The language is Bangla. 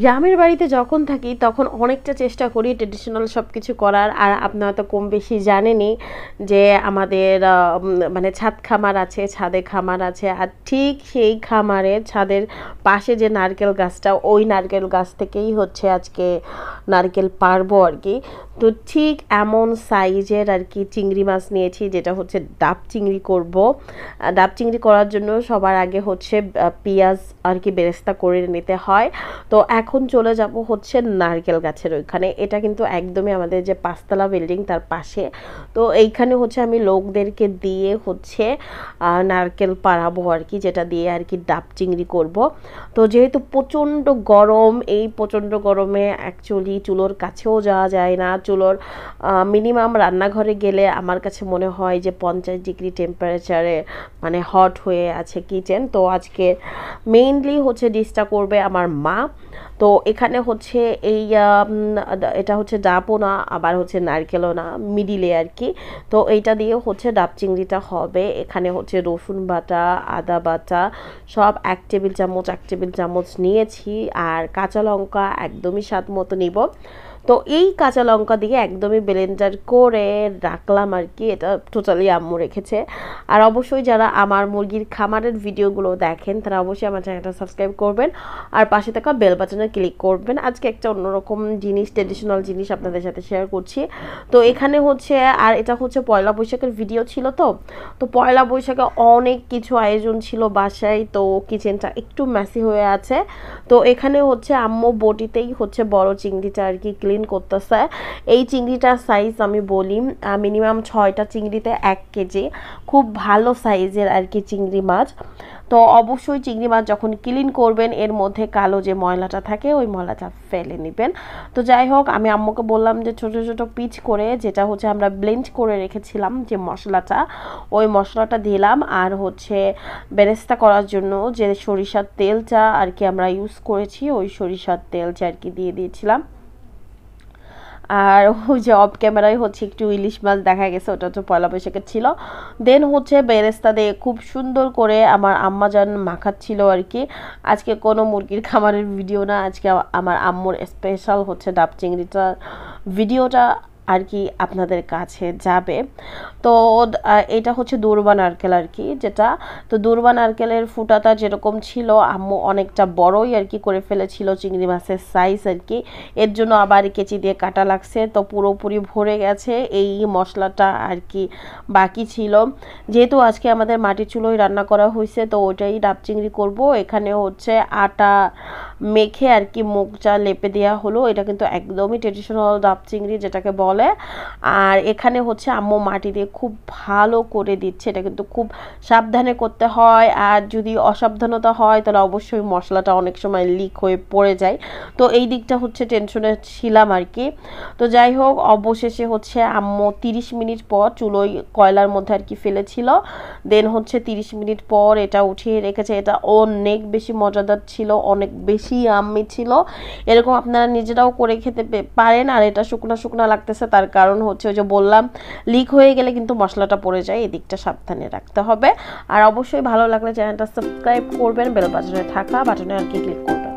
গ্রামের বাড়িতে যখন থাকি তখন অনেকটা চেষ্টা করি ট্রেডিশনাল সব কিছু করার আর আপনারা তো কম বেশি জানেনই যে আমাদের মানে ছাদ খামার আছে ছাদে খামার আছে আর ঠিক সেই খামারে ছাদের পাশে যে নারকেল গাছটা ওই নারকেল গাছ থেকেই হচ্ছে আজকে নারকেল পারবো আর কি তো ঠিক এমন সাইজের আর কি চিংড়ি মাছ নিয়েছি যেটা হচ্ছে ডাব চিংড়ি করব ডাব চিংড়ি করার জন্য সবার আগে হচ্ছে পেঁয়াজ আর কি বেরেস্তা করে নিতে হয় তো এখন চলে যাব হচ্ছে নারকেল গাছের ওইখানে এটা কিন্তু একদমই আমাদের যে পাঁচতলা বিল্ডিং তার পাশে তো এইখানে হচ্ছে আমি লোকদেরকে দিয়ে হচ্ছে নারকেল পাড়াবো আর কি যেটা দিয়ে আর কি ডাব চিংড়ি করব তো যেহেতু প্রচণ্ড গরম এই প্রচণ্ড গরমে অ্যাকচুয়ালি চুলোর কাছেও যাওয়া যায় না চুলোর মিনিমাম রান্নাঘরে গেলে আমার কাছে মনে হয় যে পঞ্চাশ ডিগ্রি টেম্পারেচারে মানে হট হয়ে আছে কিচেন তো আজকে মেইনলি হচ্ছে ডিশটা করবে আমার মা তো এখানে হচ্ছে এই এটা হচ্ছে ডাবও না আবার হচ্ছে নারকেলও না মিডিলে আর কি তো এইটা দিয়ে হচ্ছে ডাব চিংড়িটা হবে এখানে হচ্ছে রসুন বাটা আদা বাটা সব এক টেবিল চামচ এক টেবিল চামচ নিয়েছি আর কাঁচা লঙ্কা একদমই স্বাদ মতো নিব তো এই কাঁচা লঙ্কা দিয়ে একদমই ব্লেন্ডার করে রাখলাম আর কি এটা টোটালি আম্মু রেখেছে আর অবশ্যই যারা আমার মুরগির খামারের ভিডিওগুলো দেখেন তারা অবশ্যই আমার চ্যানেলটা সাবস্ক্রাইব করবেন আর পাশে থাকা বেল বাটনে ক্লিক করবেন আজকে একটা অন্যরকম জিনিস ট্রেডিশনাল জিনিস আপনাদের সাথে শেয়ার করছি তো এখানে হচ্ছে আর এটা হচ্ছে পয়লা বৈশাখের ভিডিও ছিল তো তো পয়লা বৈশাখে অনেক কিছু আয়োজন ছিল বাসায় তো কিচেনটা একটু ম্যাসি হয়ে আছে তো এখানে হচ্ছে আম্মু বটিতেই হচ্ছে বড় চিংড়িটা আর কি ক্লিক ক্লিন করতেছে এই চিংড়িটার সাইজ আমি বলি মিনিমাম ছয়টা চিংড়িতে এক কেজি খুব ভালো সাইজের আর কি চিংড়ি মাছ তো অবশ্যই চিংড়ি মাছ যখন ক্লিন করবেন এর মধ্যে কালো যে ময়লাটা থাকে ওই ময়লাটা ফেলে নেবেন তো যাই হোক আমি আম্মুকে বললাম যে ছোট ছোট পিচ করে যেটা হচ্ছে আমরা ব্লেন্ড করে রেখেছিলাম যে মশলাটা ওই মশলাটা দিলাম আর হচ্ছে বেরেস্তা করার জন্য যে সরিষার তেলটা আর কি আমরা ইউজ করেছি ওই সরিষার তেলটা আর কি দিয়ে দিয়েছিলাম আর ওই যে অফ ক্যামেরায় হচ্ছে একটু ইলিশ মাছ দেখা গেছে ওটা তো পয়লা বৈশাখের ছিল দেন হচ্ছে বেরেস্তা দিয়ে খুব সুন্দর করে আমার আম্মা যান মাখাচ্ছিল আর কি আজকে কোনো মুরগির খামারের ভিডিও না আজকে আমার আম্মুর স্পেশাল হচ্ছে ডাব চিংড়িটার ভিডিওটা আর কি আপনাদের কাছে যাবে তো এটা হচ্ছে দুর্বা নারকেল আর কি যেটা তো দুর্বা নারকেলের ফুটাটা যেরকম ছিল আম্মু অনেকটা বড়ই আর কি করে ফেলেছিল চিংড়ি মাছের সাইজ আর কি এর জন্য আবার কেচি দিয়ে কাটা লাগছে তো পুরোপুরি ভরে গেছে এই মশলাটা আর কি বাকি ছিল যেহেতু আজকে আমাদের মাটির চুলোই রান্না করা হয়েছে তো ওটাই ডাব চিংড়ি করবো এখানে হচ্ছে আটা মেখে আর কি মুখ চা লেপে দেওয়া হলো এটা কিন্তু একদমই ট্রেডিশনাল ডাব চিংড়ি যেটাকে বলে আর এখানে হচ্ছে আম্মু মাটি দিয়ে খুব ভালো করে দিচ্ছে এটা কিন্তু খুব সাবধানে করতে হয় আর যদি অসাবধানতা হয় তাহলে অবশ্যই মশলাটা অনেক সময় লিক হয়ে পড়ে যায় তো এই দিকটা হচ্ছে টেনশনে ছিলাম আর কি তো যাই হোক অবশেষে হচ্ছে আম্মু তিরিশ মিনিট পর চুলোই কয়লার মধ্যে আর কি ফেলেছিল দেন হচ্ছে তিরিশ মিনিট পর এটা উঠিয়ে রেখেছে এটা অনেক বেশি মজাদার ছিল অনেক বেশি বেশি আম্মি ছিল এরকম আপনারা নিজেরাও করে খেতে পারেন আর এটা শুকনা শুকনা লাগতেছে তার কারণ হচ্ছে ওই যে বললাম লিক হয়ে গেলে কিন্তু মশলাটা পড়ে যায় এদিকটা সাবধানে রাখতে হবে আর অবশ্যই ভালো লাগলে চ্যানেলটা সাবস্ক্রাইব করবেন বেল বাটনে থাকা বাটনে আর কি ক্লিক করবেন